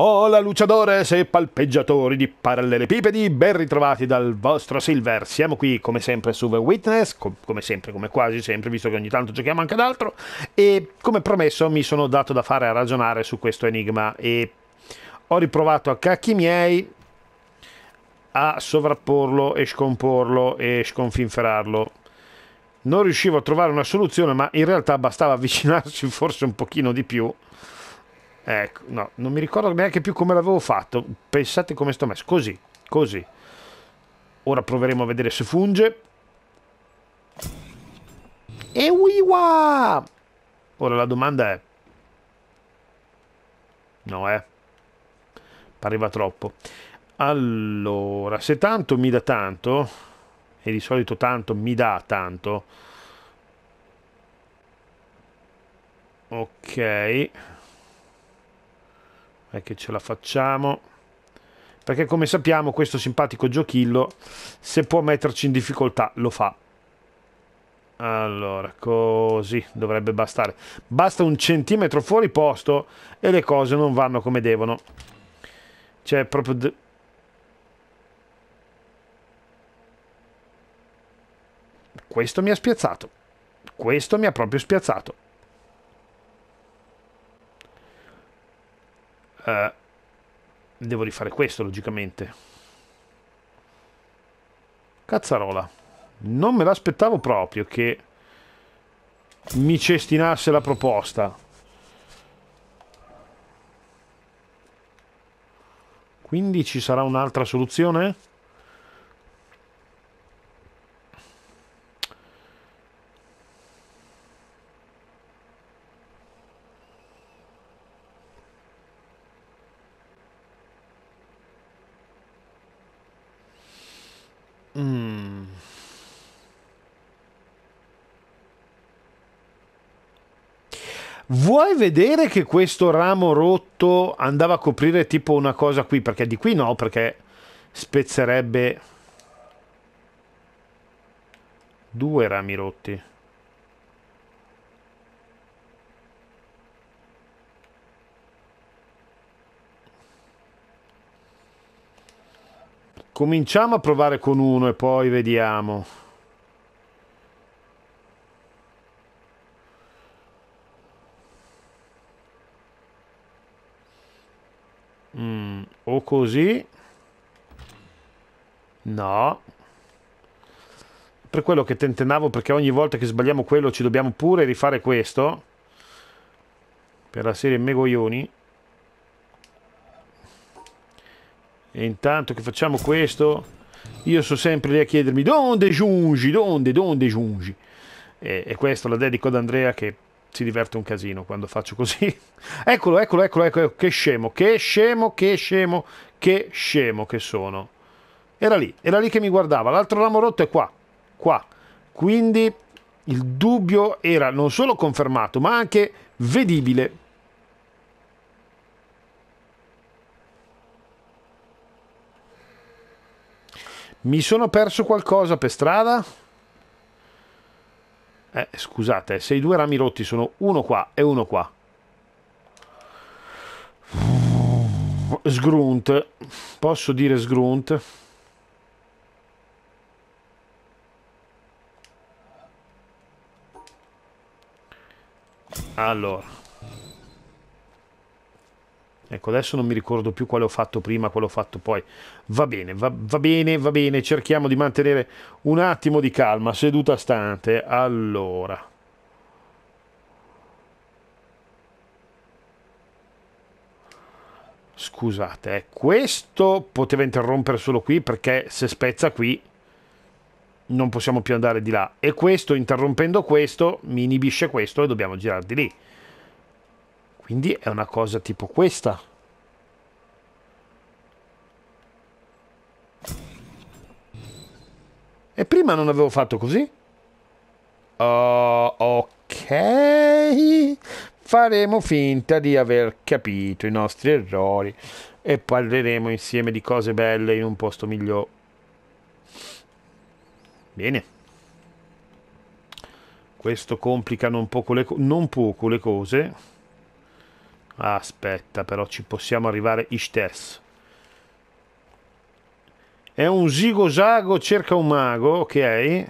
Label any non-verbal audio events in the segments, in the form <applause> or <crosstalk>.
Hola oh, luciadores e palpeggiatori di parallelepipedi, ben ritrovati dal vostro Silver. Siamo qui come sempre su The Witness, com come sempre, come quasi sempre, visto che ogni tanto giochiamo anche ad altro, e come promesso mi sono dato da fare a ragionare su questo enigma e ho riprovato a cacchi miei a sovrapporlo e scomporlo e sconfinferarlo. Non riuscivo a trovare una soluzione, ma in realtà bastava avvicinarsi <laughs> forse un pochino di più Ecco, no, non mi ricordo neanche più come l'avevo fatto. Pensate come sto messo. Così, così. Ora proveremo a vedere se funge. E wiwa! Ora la domanda è... No, eh. Pareva troppo. Allora, se tanto mi dà tanto, e di solito tanto mi dà tanto... Ok è che ce la facciamo perché come sappiamo questo simpatico giochillo se può metterci in difficoltà lo fa allora così dovrebbe bastare basta un centimetro fuori posto e le cose non vanno come devono cioè proprio questo mi ha spiazzato questo mi ha proprio spiazzato Eh, devo rifare questo logicamente cazzarola non me l'aspettavo proprio che mi cestinasse la proposta quindi ci sarà un'altra soluzione? Vuoi vedere che questo ramo rotto andava a coprire tipo una cosa qui? Perché di qui no, perché spezzerebbe due rami rotti. Cominciamo a provare con uno e poi vediamo. Mm, o così. No. Per quello che tentennavo, perché ogni volta che sbagliamo quello ci dobbiamo pure rifare questo. Per la serie Megoioni. E intanto che facciamo questo, io sono sempre lì a chiedermi, donde giungi, donde, donde giungi? E, e questo la dedico ad Andrea che si diverte un casino quando faccio così. <laughs> eccolo, eccolo, eccolo, eccolo, che scemo, che scemo, che scemo, che scemo che sono. Era lì, era lì che mi guardava. L'altro ramo rotto è qua, qua. Quindi il dubbio era non solo confermato, ma anche vedibile. Mi sono perso qualcosa per strada? Eh, scusate, se i due rami rotti sono uno qua e uno qua. Sgrunt. Posso dire sgrunt? Allora. Ecco, adesso non mi ricordo più quale ho fatto prima, quale ho fatto poi. Va bene, va, va bene, va bene. Cerchiamo di mantenere un attimo di calma, seduta stante. Allora. Scusate, eh. questo poteva interrompere solo qui perché se spezza qui non possiamo più andare di là. E questo, interrompendo questo, mi inibisce questo e dobbiamo girare di lì. Quindi è una cosa tipo questa. E prima non avevo fatto così? Uh, ok. Faremo finta di aver capito i nostri errori e parleremo insieme di cose belle in un posto migliore. Bene. Questo complica un poco le, non poco le cose. Aspetta, però ci possiamo arrivare isters. È un zigo-zago cerca un mago, ok.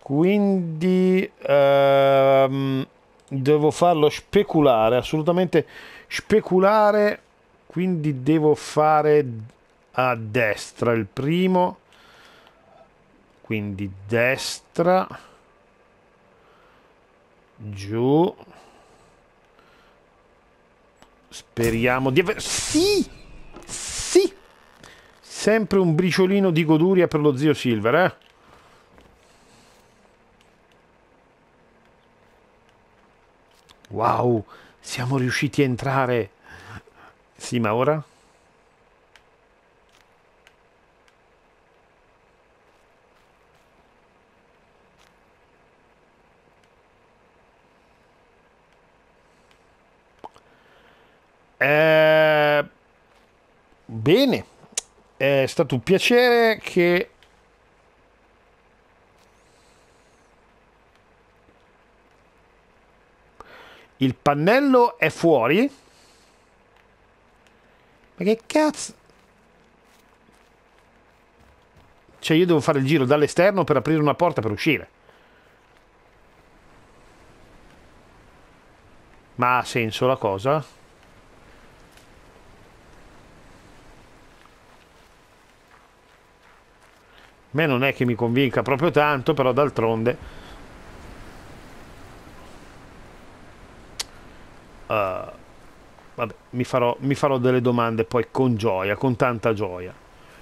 Quindi ehm, devo farlo speculare, assolutamente speculare. Quindi devo fare a destra il primo. Quindi destra, giù, Speriamo di aver... Sì! Sì! Sempre un briciolino di goduria per lo zio Silver, eh? Wow! Siamo riusciti a entrare! Sì, ma ora? Eh, bene, è stato un piacere che il pannello è fuori. Ma che cazzo? Cioè io devo fare il giro dall'esterno per aprire una porta per uscire. Ma ha senso la cosa? A me non è che mi convinca proprio tanto, però d'altronde... Uh, vabbè, mi farò, mi farò delle domande poi con gioia, con tanta gioia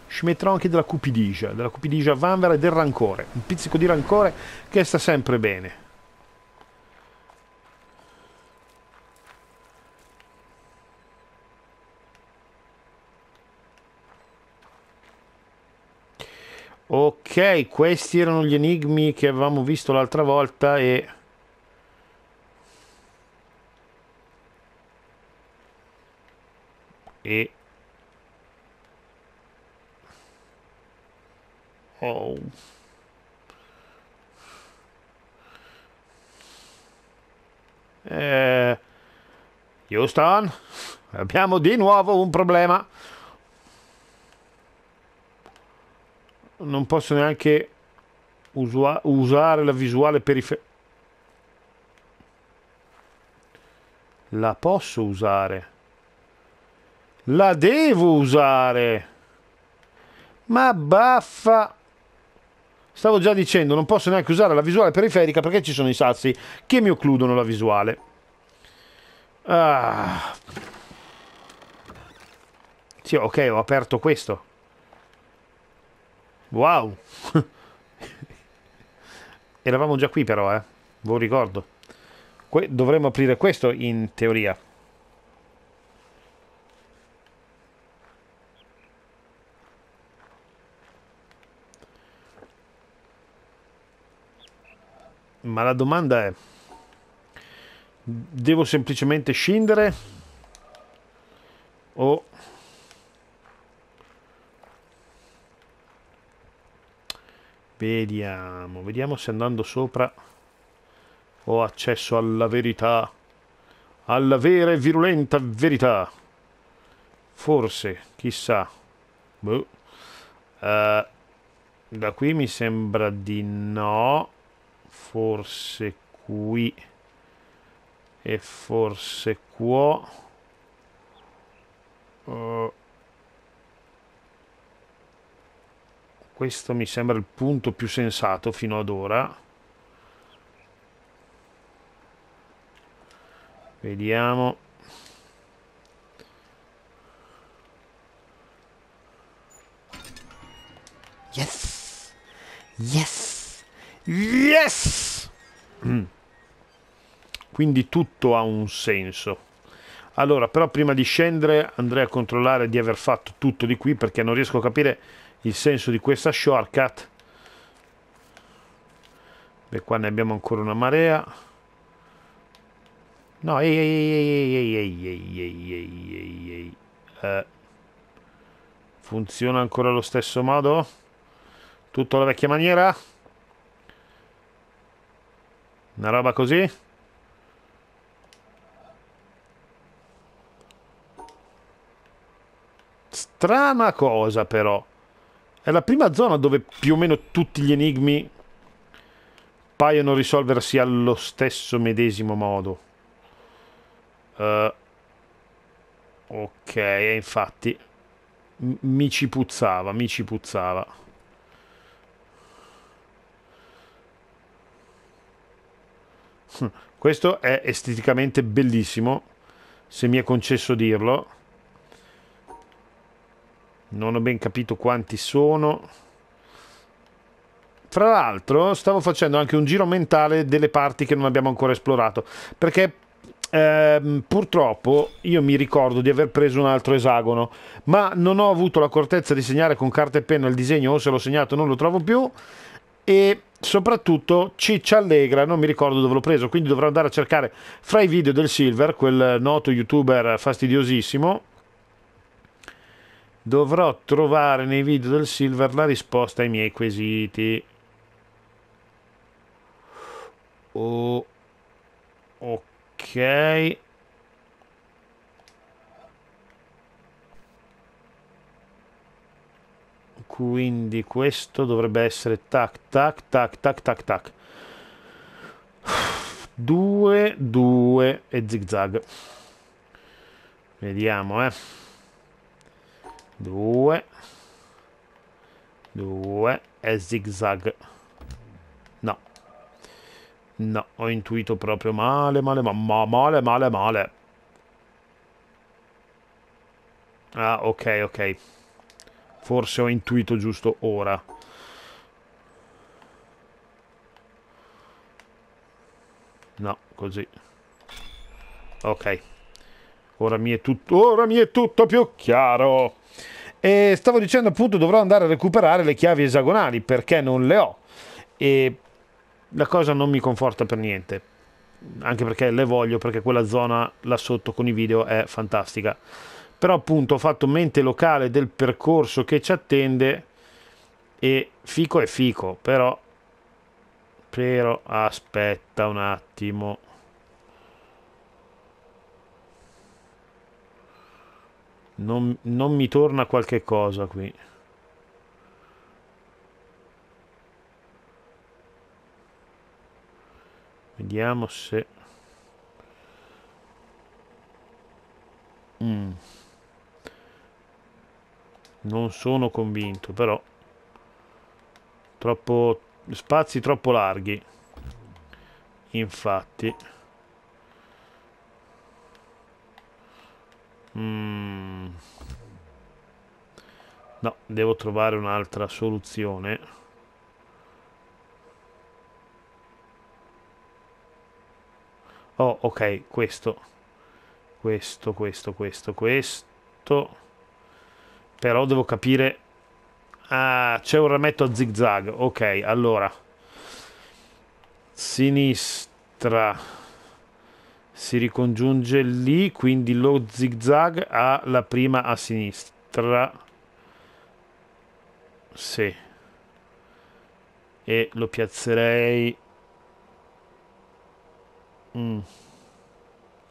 ci metterò anche della cupidigia, della cupidigia vanvera e del rancore, un pizzico di rancore che sta sempre bene. Ok, questi erano gli enigmi che avevamo visto l'altra volta e... E... Oh. Eh... Houston, abbiamo di nuovo un problema. non posso neanche usa usare la visuale periferica. La posso usare. La devo usare. Ma baffa. Stavo già dicendo, non posso neanche usare la visuale periferica perché ci sono i sassi che mi occludono la visuale. Ah. Sì, ok, ho aperto questo. Wow! <laughs> Eravamo già qui però, eh. Ve ricordo. Que- dovremmo aprire questo in teoria. Ma la domanda è... Devo semplicemente scendere? O... Vediamo, vediamo se andando sopra ho accesso alla verità, alla vera e virulenta verità. Forse, chissà. Boh. Uh, da qui mi sembra di no. Forse qui. E forse qua. Uh, oh. Questo mi sembra il punto più sensato fino ad ora. Vediamo. Yes! Yes! Yes! Mm. Quindi tutto ha un senso. Allora, però prima di scendere andrei a controllare di aver fatto tutto di qui perché non riesco a capire il senso di questa shortcut beh qua ne abbiamo ancora una marea no ehi ehi ehi ehi ehi ehi ehi ehi ehi ehi eh, funziona ancora allo stesso modo tutto alla vecchia maniera una roba così strana cosa però è la prima zona dove più o meno tutti gli enigmi paiono risolversi allo stesso medesimo modo. Uh, ok, infatti mi ci puzzava, mi ci puzzava. Hm, questo è esteticamente bellissimo, se mi è concesso dirlo non ho ben capito quanti sono fra l'altro stavo facendo anche un giro mentale delle parti che non abbiamo ancora esplorato perché eh, purtroppo io mi ricordo di aver preso un altro esagono ma non ho avuto l'accortezza di segnare con carta e penna il disegno o se l'ho segnato non lo trovo più e soprattutto Ciccia Allegra non mi ricordo dove l'ho preso quindi dovrò andare a cercare fra i video del Silver quel noto youtuber fastidiosissimo Dovrò trovare nei video del Silver la risposta ai miei quesiti. Oh, ok. Quindi questo dovrebbe essere tac tac tac tac tac tac. 2, 2 e zigzag. Vediamo, eh. 2 2 e zigzag no no ho intuito proprio male male ma male male male ah ok ok forse ho intuito giusto ora no così ok Ora mi è tutto, ora mi è tutto più chiaro. E stavo dicendo appunto dovrò andare a recuperare le chiavi esagonali perché non le ho. E la cosa non mi conforta per niente. Anche perché le voglio, perché quella zona là sotto con i video è fantastica. Però appunto ho fatto mente locale del percorso che ci attende e fico è fico, però... Però aspetta un attimo. Non, non mi torna qualche cosa qui. Vediamo se... Mm. Non sono convinto, però... Troppo... Spazi troppo larghi. Infatti... Mm. No, devo trovare un'altra soluzione. Oh, ok, questo. Questo, questo, questo, questo. Però devo capire... Ah, c'è un rametto a zigzag. Ok, allora. Sinistra si ricongiunge lì, quindi lo zigzag ha la prima a sinistra. Sì. E lo piazzerei mm.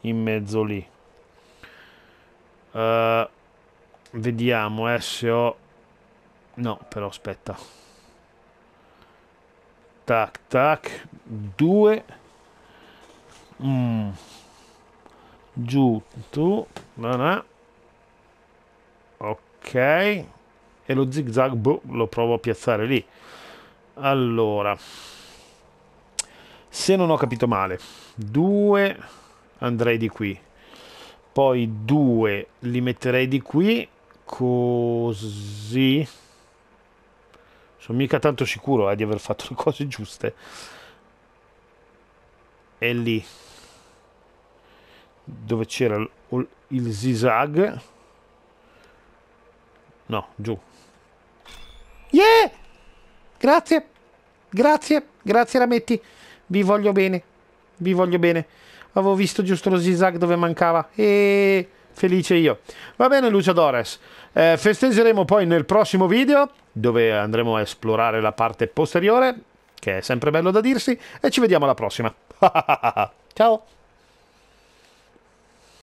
in mezzo lì. Uh, vediamo eh, se ho... No, però aspetta. Tac, tac. Due. Mm giù tu ok e lo zigzag boh, lo provo a piazzare lì allora se non ho capito male 2 andrei di qui poi 2 li metterei di qui così sono mica tanto sicuro eh, di aver fatto le cose giuste e lì dove c'era il zigzag no giù yeah grazie grazie grazie Rametti vi voglio bene vi voglio bene avevo visto giusto lo zigzag dove mancava e felice io va bene luciadores eh, festeggeremo poi nel prossimo video dove andremo a esplorare la parte posteriore che è sempre bello da dirsi e ci vediamo alla prossima <laughs> ciao